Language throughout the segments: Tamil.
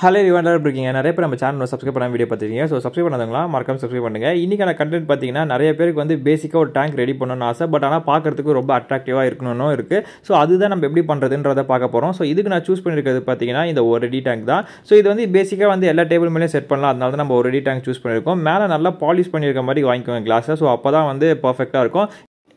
ஹலோ ரிவாண்டர் இருக்கீங்க நிறைய பேர் நம்ம சேனலில் சப்ஸ்கிரைப் பண்ண வீடியோ பார்த்துருக்கீங்க ஸோ சப்ஸ்கிரைப் பண்ணதுங்களா மறக்காம சப்ஸ்கிரைப் பண்ணுங்கள் இன்றைக்கான கண்டென்ட் பார்த்தீங்கன்னா நிறைய பேருக்கு வந்து பேசிக்காக ஒரு டேங்க் ரெடி பண்ணணும்னு ஆசை பட் ஆனால் பார்க்குறதுக்கு ரொம்ப அட்ராக்டிவாக இருக்கணும்னு இருக்குது ஸோ அதுதான் நம்ம எப்படி பண்ணுறதுன்றதை பார்க்க போகிறோம் ஸோ இதுக்கு நான் சூஸ் பண்ணியிருக்கிறது பார்த்தீங்கன்னா இந்த ஒரு ரெடி டேங்க் தான் ஸோ இது வந்து பேசிக்காக வந்து எல்லா டேபிள் மேலேயும் செட் பண்ணலாம் அதனால தான் நம்ம ஒரு ரெடி டேங்க் சூஸ் பண்ணியிருக்கோம் மேலே நல்லா பாலிஷ் பண்ணியிருக்க மாதிரி வாங்கிக்கோங்க கிளாஸை ஸோ அப்போ தான் வந்து பர்ஃபெக்டாக இருக்கும்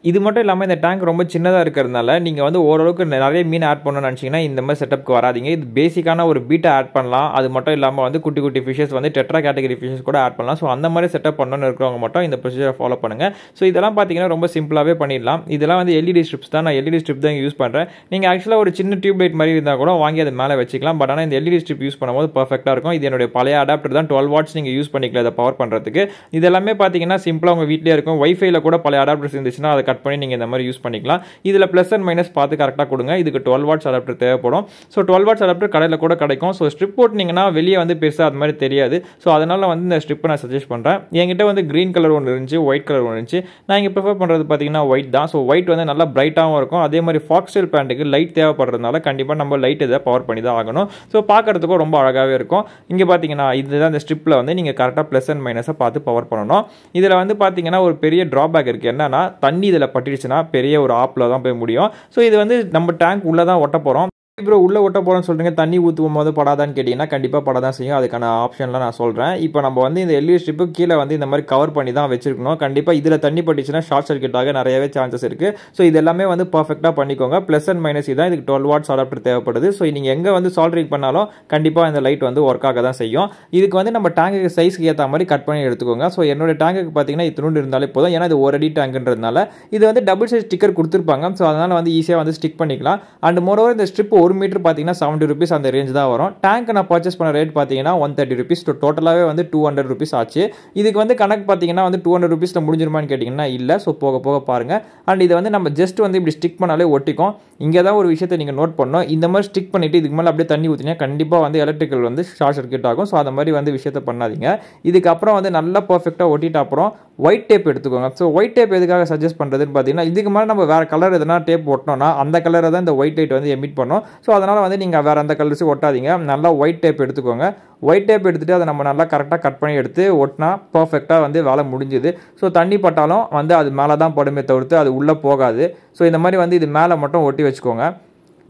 இது மட்டும் இல்லாமல் இந்த டேங்க் ரொம்ப சின்னதாக இருக்கிறதுனால நீங்கள் வந்து ஓரளவுக்கு நிறைய மீன் ஆட் பண்ணணும்னு நினச்சிங்கன்னா இந்த மாதிரி செட்டப்புக்கு வராதிங்க இது பேசிக்கான ஒரு பீட்டை ஆட் பண்ணலாம் அது மட்டும் இல்லாமல் வந்து குட்டி குட்டி ஃபிஷஸ் வந்து டெட்ரா கேட்டகரி ஃபிஷஸ் கூட ஆட் பண்ணலாம் ஸோ அந்த மாதிரி செட்டப் பண்ணணும்னு இருக்கிறவங்க மட்டும் இந்த ப்ரொசீஜரை ஃபாலோ பண்ணுங்கள் ஸோ இதெல்லாம் பார்த்தீங்கன்னா ரொம்ப சிம்பிளாகவே பண்ணிடலாம் இதெல்லாம் வந்து எல்இடி ஸ்ட்ரிப்ஸ் e தான் நான் எல்இடி ஸ்ட்ரிப் e தான் யூஸ் பண்ணுறேன் நீங்கள் ஆக்சுவலாக ஒரு சின்ன டியூப் லைட் மாதிரி இருந்தால் கூட வாங்கி அதை மேலே வச்சுக்கலாம் பட் ஆனால் இந்த எல்இடி ஸ்ட்ரிப் யூஸ் பண்ணும்போது பர்ஃபெக்ட்டாக இருக்கும் இது என்னுடைய பழைய அடாப்டர் தான் டுவெல் வாட்ஸ் நீங்கள் யூஸ் பண்ணிக்கலாம் அதை பவர் பண்ணுறதுக்கு இதெல்லாமே பார்த்தீங்கன்னா சிம்பிளாக உங்கள் வீட்டிலே இருக்கும் ஒய்ஃபைல கூட பழைய அடாப்டர்ஸ் இருந்துச்சுன்னா அதை கட் பண்ணி நீங்கள் இந்த மாதிரி யூஸ் பண்ணிக்கலாம் இதில் ப்ளஸ் அண்ட் மைனஸ் பார்த்து கரெக்டாக கொடுங்க இதுக்கு டுவெல் வாட்ஸ் அடாப்டர் தேவைப்படும் ஸோ டுவெல் வாட்ஸ் அடாப்டர் கடையில் கூட கிடைக்கும் ஸோ ஸ்ட்ரிப் போட்டிங்கன்னா வெளியே வந்து பெருசாக அது மாதிரி தெரியாது ஸோ அதனால் வந்து இந்த ஸ்ட்ரிப்பை நான் சஜெஸ்ட் பண்ணுறேன் என்கிட்ட வந்து க்ரீன் கலர் ஒன்று இருந்துச்சு ஒயிட் கலர் ஒன்று இருந்துச்சு நான் இங்கே ப்ரிஃபர் பண்ணுறது பார்த்தீங்கன்னா ஒயிட் தான் ஸோ ஒயிட் வந்து நல்லா பிரைட்டாகவும் இருக்கும் அதே மாதிரி ஃபாக்ஸ்டைல் பேண்ட்டுக்கு லைட் தேவைப்படுறதுனால கண்டிப்பாக நம்ம லைட் இதை பவர் பண்ணி தான் ஆகணும் ஸோ பார்க்குறதுக்கும் ரொம்ப அழகாகவே இருக்கும் இங்கே பார்த்தீங்கன்னா இதுதான் இந்த ஸ்ட்ரிப்பில் வந்து நீங்கள் கரெக்டாக ப்ளஸ் அண்ட் மைனஸாக பார்த்து பவர் பண்ணணும் இதில் வந்து பார்த்தீங்கன்னா ஒரு பெரிய ட்ராபேக் இருக்குது என்னன்னா தண்ணி பட்டிடுச்சுன்னா பெரிய ஒரு ஆப்பில் தான் போய் முடியும் ஸோ இது வந்து நம்ம டேங்க் உள்ளே தான் ஒட்ட போகிறோம் ப்ரோ உள்ளே ஓட்ட போகிறேன்னு சொல்கிறீங்க தண்ணி ஊற்றும் போது படாதான்னு கேட்டிங்கன்னா கண்டிப்பாக தான் செய்யும் அதுக்கான ஆப்ஷன்லாம் நான் சொல்கிறேன் இப்போ நம்ம வந்து இந்த எல்இடி e ஸ்ட்ரிப்பு கீழே வந்து இந்த மாதிரி கவர் பண்ணி தான் வச்சிருக்கணும் கண்டிப்பாக இதில் தண்ணி பட்டுச்சுன்னா ஷார்ட் சர்க்கியூட் ஆக நிறையவே சான்சஸ் இருக்குது ஸோ இது எல்லாமே வந்து பர்ஃபெக்டாக பண்ணிக்கோங்க ப்ளஸ் அண்ட் மைனஸ் இதான் இதுக்கு டுவெல் வாட்ஸ் அடாப்டர் தேவைப்படுது ஸோ நீங்கள் எங்கே வந்து சால்ட்ரிங் பண்ணாலும் கண்டிப்பாக இந்த லைட் வந்து ஒர்க் ஆக தான் செய்யும் இதுக்கு வந்து நம்ம டேங்குக்கு சைஸ்க்கு ஏற்ற மாதிரி கட் பண்ணி எடுத்துக்கோங்க ஸோ என்னோட டேங்குக்கு பார்த்தீங்கன்னா இத்தினூண்டு இருந்தாலே போதும் ஏன்னா இது ஒரு அடி டேங்குன்றதுனால இது வந்து டபுள் சைஸ் ஸ்டிக்கர் கொடுத்துருப்பாங்க ஸோ அதனால் வந்து ஈஸியாக வந்து ஸ்டிக் பண்ணிக்கலாம் அண்ட் மோரோவர் இந்த ஸ்ட்ரிப் ஒரு ஒரு மீட்டர் பார்த்தீங்கன்னா செவன்ட்டி ருபீஸ் அந்த ரேஞ்ச் தான் வரும் டேங்க் நான் பர்ச்சேஸ் பண்ண ரேட் பார்த்தீங்கன்னா ஒன் தேர்ட்டி ருபீஸ் டோட்டலாகவே வந்து டூ ஹண்ட்ரட் ருபீஸ் ஆச்சு இதுக்கு வந்து கணக்கு பார்த்தீங்கன்னா வந்து டூ ஹண்ட்ரட் ருபீஸில் முடிஞ்சிருமான்னு கேட்டிங்கன்னா இல்லை ஸோ போக போக பாருங்கள் அண்ட் இதை வந்து நம்ம ஜஸ்ட் வந்து இப்படி ஸ்டிக் பண்ணாலே ஒட்டிக்கும் இங்கே தான் ஒரு விஷயத்தை நீங்கள் நோட் பண்ணோம் இந்த மாதிரி ஸ்டிக் பண்ணிவிட்டு இதுக்கு மேலே அப்படியே தண்ணி ஊற்றினா கண்டிப்பாக வந்து எலக்ட்ரிக்கல் வந்து ஷார்ட் சர்க்கியூட் ஆகும் ஸோ அந்த மாதிரி வந்து விஷயத்தை பண்ணாதீங்க இதுக்கப்புறம் வந்து நல்லா பர்ஃபெக்டாக ஒட்டிட்டு அப்புறம் ஒயிட் டேப் எடுத்துக்கோங்க ஸோ ஒயிட் டேப் எதுக்காக சஜஸ்ட் பண்ணுறதுன்னு பார்த்தீங்கன்னா இதுக்கு மாதிரி நம்ம வேறு கலர் எதனா டேப் ஒட்டினோம்னா அந்த கலரை தான் இந்த ஒயிட் லைட் வந்து எமிட் பண்ணும் ஸோ அதனால் வந்து நீங்கள் வேறு அந்த கலர்ஸும் ஒட்டாதீங்க நல்லா ஒயிட் டேப் எடுத்துக்கோங்க ஒயிட் டேப் எடுத்துகிட்டு அதை நம்ம நல்லா கரெக்டாக கட் பண்ணி எடுத்து ஒட்டினா பர்ஃபெக்டாக வந்து வேலை முடிஞ்சுது ஸோ தண்ணி பட்டாலும் வந்து அது மேலே தான் படுமே தவிர்த்து அது உள்ளே போகாது ஸோ இந்த மாதிரி வந்து இது மேலே மட்டும் ஒட்டி வச்சுக்கோங்க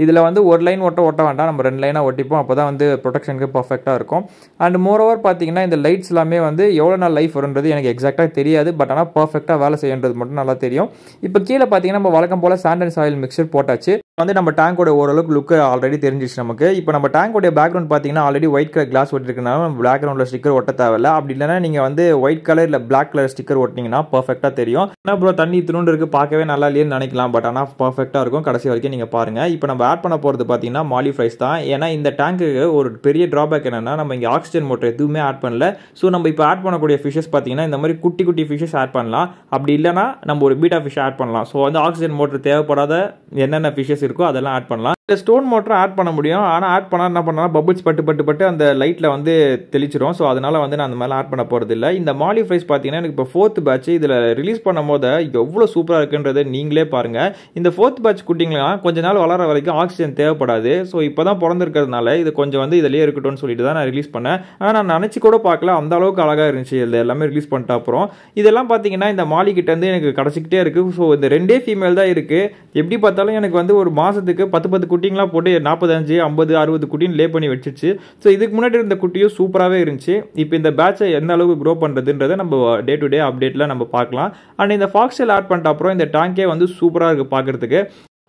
இதில் வந்து ஒரு லைன் ஓட்ட ஓட்ட வேண்டாம் நம்ம ரெண்டு லைனாக ஒட்டிப்போம் அப்போ தான் வந்து ப்ரொடெக்ஷனுக்கு பர்ஃபெக்டாக இருக்கும் அண்ட் மோர் ஓவர் பார்த்தீங்கன்னா இந்த லைட்ஸ் எல்லாமே வந்து எவ்வளோ நாள் லைஃப் வருன்றது எனக்கு எக்ஸாக்டாக தெரியாது பட் ஆனால் பர்ஃபெக்டாக வேலை செய்யுறது மட்டும் நல்லா தெரியும் இப்போ கீழே பார்த்தீங்கன்னா நம்ம வழக்கம் போல் சாண்ட் ஆயில் மிக்சர் போட்டாச்சு வந்து நம்ம டேங்கோட ஓரளவுக்கு லுக்கு ஆல்ரெடி தெரிஞ்சிச்சு நமக்கு இப்போ நம்ம டேங்கோடைய பேக்ரவுண்ட் பார்த்தீங்கன்னா ஆல்ரெடி ஒயிட் கலர் கிளாஸ் ஓட்டிருக்கனால நம்ம பேக்ரவுண்டில் ஸ்டிக்கர் ஒட்ட தேவையில்ல அப்படி இல்லைனா நீங்கள் வந்து ஒயிட் கலர் இல்லை பிளாக் கலர் ஸ்டிக்கர் ஒட்டிங்கன்னா பர்ஃபெக்டாக தெரியும் ஆனால் அப்புறம் தண்ணி திருண்டு இருக்குது பார்க்கவே நல்லா இல்லையே நினைக்கலாம் பட் ஆனால் பர்ஃபெக்டாக இருக்கும் கடைசி வரைக்கும் நீங்கள் பாருங்கள் இப்போ நம்ம நம்ம ஆட் பண்ண போகிறது பார்த்தீங்கன்னா மாலிஃபைஸ் தான் ஏன்னா இந்த டேங்குக்கு ஒரு பெரிய ட்ராபேக் என்னென்னா நம்ம இங்கே ஆக்சிஜன் மோட்டர் எதுவுமே ஆட் பண்ணல ஸோ நம்ம இப்போ ஆட் பண்ணக்கூடிய ஃபிஷஸ் பார்த்தீங்கன்னா இந்த மாதிரி குட்டி குட்டி ஃபிஷஸ் ஆட் பண்ணலாம் அப்படி இல்லைனா நம்ம ஒரு பீட்டா ஃபிஷ் ஆட் பண்ணலாம் ஸோ வந்து ஆக்சிஜன் மோட்டர் தேவைப்படாத என்னென்ன ஃபிஷஸ் இருக்கோ அதெல்லாம் ஆட் பண்ணலாம் இந்த ஸ்டோன் மோட்டரும் ஆட் பண்ண முடியும் ஆனால் ஆட் பண்ணால் என்ன பண்ணாலும் பபுள்ஸ் பட்டு பட்டு பட்டு அந்த லைட்டில் வந்து தெளிச்சிரும் ஸோ அதனால் வந்து நான் அந்த மாதிரி ஆட் பண்ண போகிறது இல்லை இந்த மாலி ஃப்ரைஸ் பார்த்தீங்கன்னா எனக்கு இப்போ ஃபோர்த் பேட்ச் இதில் ரிலீஸ் பண்ணும் போது எவ்வளோ சூப்பராக இருக்குன்றதை நீங்களே பாருங்கள் இந்த ஃபோர்த் பேட்ச் குட்டிங்களாம் கொஞ்ச நாள் வளர வரைக்கும் ஆக்சிஜன் தேவைப்படாது ஸோ இப்போ தான் பிறந்திருக்கிறதுனால இது கொஞ்சம் வந்து இதிலேயே இருக்கட்டும்னு சொல்லிட்டு தான் நான் ரிலீஸ் பண்ணேன் ஆனால் நான் நினச்சி கூட பார்க்கல அந்த அளவுக்கு அழகாக இருந்துச்சு இது எல்லாமே ரிலீஸ் பண்ணிட்ட அப்புறம் இதெல்லாம் பார்த்தீங்கன்னா இந்த மாலிக்கிட்டேருந்து எனக்கு கிடச்சிக்கிட்டே இருக்குது ஸோ இந்த ரெண்டே ஃபீமேல் தான் இருக்குது எப்படி பார்த்தாலும் எனக்கு வந்து ஒரு மாதத்துக்கு பத்து பத்து குட்டி குட்டிங்களாம் போட்டு நாற்பத்தஞ்சு ஐம்பது அறுபது குட்டின்னு லே பண்ணி வச்சிருச்சு ஸோ இதுக்கு முன்னாடி இருந்த குட்டியும் சூப்பராகவே இருந்துச்சு இப்போ இந்த பேட்சை எந்த அளவுக்கு க்ரோ பண்ணுறதுன்றதை நம்ம டே டு டே அப்டேட்டில் நம்ம பார்க்கலாம் அண்ட் இந்த ஃபாக்ஸ்டெயில் ஆட் பண்ணிட்ட அப்புறம் இந்த டேங்கே வந்து சூப்பராக இருக்குது பார்க்குறதுக்கு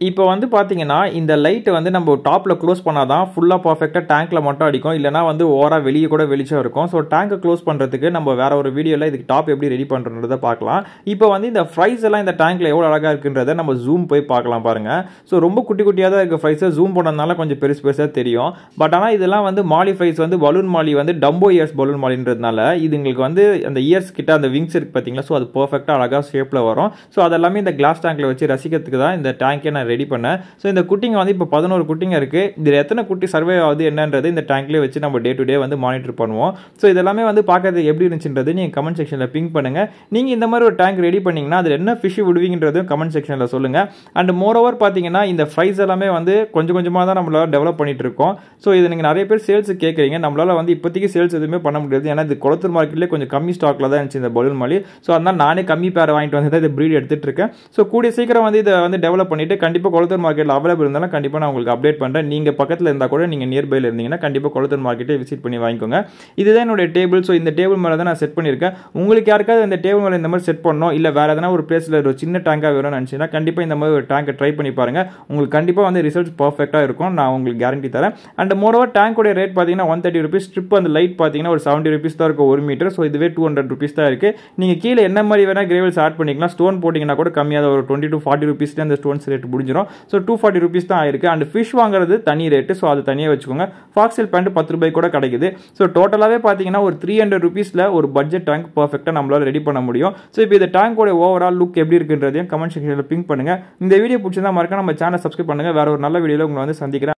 இப்போ வந்து பார்த்தீங்கன்னா இந்த லைட்டை வந்து நம்ம டாப்பில் க்ளோஸ் பண்ணால் தான் ஃபுல்லாக பர்ஃபெக்டாக டேங்க்கில் மட்டும் அடிக்கும் இல்லைனா வந்து ஓவராக வெளியே கூட வெளிச்சம் இருக்கும் ஸோ டேங்க்கை க்ளோஸ் பண்ணுறதுக்கு நம்ம வேறு ஒரு வீடியோவில் இதுக்கு டாப் எப்படி ரெடி பண்ணுறதை பார்க்கலாம் இப்போ வந்து இந்த ஃப்ரைஸ் எல்லாம் இந்த டேங்க்கில் எவ்வளோ அழகாக இருக்குன்றதை நம்ம ஜூம் போய் பார்க்கலாம் பாருங்கள் ஸோ ரொம்ப குட்டி குட்டியாக தான் இருக்க ஃப்ரைஸை ஜூம் பண்ணதுனால கொஞ்சம் பெருசு பெருசாக தெரியும் பட் ஆனால் இதெல்லாம் வந்து மாலி ஃப்ரைஸ் வந்து பலூன் மாலி வந்து டம்போ இயர்ஸ் பலூன் மாலின்றதுனால இது எங்களுக்கு வந்து அந்த இயர்ஸ் கிட்ட அந்த விங்ஸ் இருக்குது பார்த்தீங்களா ஸோ அது பர்ஃபெக்டாக அழகாக ஷேப்பில் வரும் ஸோ அதெல்லாமே இந்த கிளாஸ் டேங்க்கில் வச்சு ரசிக்கிறதுக்கு தான் இந்த டேங்க்கே நான் ரெடி பண்ணேன் ஸோ இந்த குட்டிங்க வந்து இப்போ பதினோரு குட்டிங்க இருக்குது இதில் எத்தனை குட்டி சர்வே ஆகுது என்னன்றது இந்த டேங்க்லேயே வச்சு நம்ம டே டு டே வந்து மானிட்டர் பண்ணுவோம் ஸோ இதெல்லாமே வந்து பார்க்கறது எப்படி இருந்துச்சுன்றது நீங்கள் கமெண்ட் செக்ஷனில் பிங்க் பண்ணுங்கள் நீங்கள் இந்த மாதிரி ஒரு டேங்க் ரெடி பண்ணிங்கன்னா அதில் என்ன ஃபிஷ் விடுவீங்கன்றதும் கமெண்ட் செக்ஷனில் சொல்லுங்கள் அண்ட் மோர் ஓவர் பார்த்தீங்கன்னா இந்த ப்ரைஸ் எல்லாமே வந்து கொஞ்சம் கொஞ்சமாக தான் நம்மளால் டெவலப் பண்ணிகிட்டு இருக்கோம் ஸோ இது நீங்கள் நிறைய பேர் சேல்ஸ் கேட்குறீங்க நம்மளால் வந்து இப்போதைக்கு சேல்ஸ் எதுவுமே பண்ண முடியாது ஏன்னா இது குளத்தூர் மார்க்கெட்லேயே கொஞ்சம் கம்மி ஸ்டாக்கில் தான் இருந்துச்சு இந்த பலூன் மாலி ஸோ அதனால் நானே கம்மி பேரை வாங்கிட்டு வந்து தான் இதை ப்ரீட் எடுத்துகிட்டு இருக்கேன் ஸோ கூடிய சீக்கிரம் வந்து இதை வந்து டெவலப் பண்ணிவிட்டு கண்டிப்பாக கண்டிப்பாக கொளத்தூர் மார்க்கெட்டில் அவைலபிள் இருந்தாலும் கண்டிப்பாக நான் உங்களுக்கு அப்டேட் பண்ணுறேன் நீங்கள் பக்கத்தில் இருந்தால் கூட நீங்கள் நியர்பையில் இருந்தீங்கன்னா கண்டிப்பாக கொளத்தூர் மார்க்கெட்டை விசிட் பண்ணி வாங்கிக்கோங்க இதுதான் என்னோட டேபிள் ஸோ இந்த டேபிள் மேலே தான் நான் செட் பண்ணியிருக்கேன் உங்களுக்கு யாருக்காவது இந்த டேபிள் மேலே இந்த மாதிரி செட் பண்ணணும் இல்லை வேறு எதனா ஒரு பிளேஸில் ஒரு சின்ன டேங்காக வேணும்னு நினச்சிங்கன்னா கண்டிப்பாக இந்த மாதிரி ஒரு டேங்கை ட்ரை பண்ணி பாருங்கள் உங்களுக்கு கண்டிப்பாக வந்து ரிசல்ட்ஸ் பர்ஃபெக்ட்டாக இருக்கும் நான் உங்களுக்கு கேரண்டி தரேன் அண்ட் மோரோவர் டேங்கோடைய ரேட் பார்த்தீங்கன்னா ஒன் தேர்ட்டி ஸ்ட்ரிப் அந்த லைட் பார்த்தீங்கன்னா ஒரு செவன்ட்டி ருபீஸ் தான் இருக்கும் ஒரு மீட்டர் ஸோ இதுவே டூ ஹண்ட்ரட் ருபீஸ் தான் இருக்குது நீங்கள் கீழே என்ன மாதிரி வேணால் கிரேவல்ஸ் ஆட் பண்ணிக்கலாம் ஸ்டோன் போட்டிங்கன்னா கூட கம்மியாக ஒரு டுவெண்ட்டி டு ஃபார்ட்டி ருபீஸ்லேயே அந்த ஸ்டோன்ஸ் ரேட் முடிஞ்சிடும் ஸோ டூ ஃபார்ட்டி ருபீஸ் தான் ஆயிருக்கு அண்ட் ஃபிஷ் வாங்குறது தனி ரேட்டு ஸோ அது தனியாக வச்சுக்கோங்க ஃபாக்ஸில் பேண்ட் பத்து ரூபாய் கூட கிடைக்குது ஸோ டோட்டலாகவே பார்த்தீங்கன்னா ஒரு த்ரீ ஹண்ட்ரட் ருபீஸில் ஒரு பட்ஜெட் டேங்க் பர்ஃபெக்டாக நம்மளால் ரெடி பண்ண முடியும் ஸோ இப்போ இந்த டேங்கோட ஓவரால் லுக் எப்படி இருக்குன்றதையும் கமெண்ட் செக்ஷனில் பிங்க் பண்ணுங்கள் இந்த வீடியோ பிடிச்சிருந்தா மறக்க நம்ம சேனல் சப்ஸ்கிரைப் பண்ணுங்கள் வேறு ஒரு நல்ல வீடியோவில் உங்களை வந்து சந்திக்கிறேன்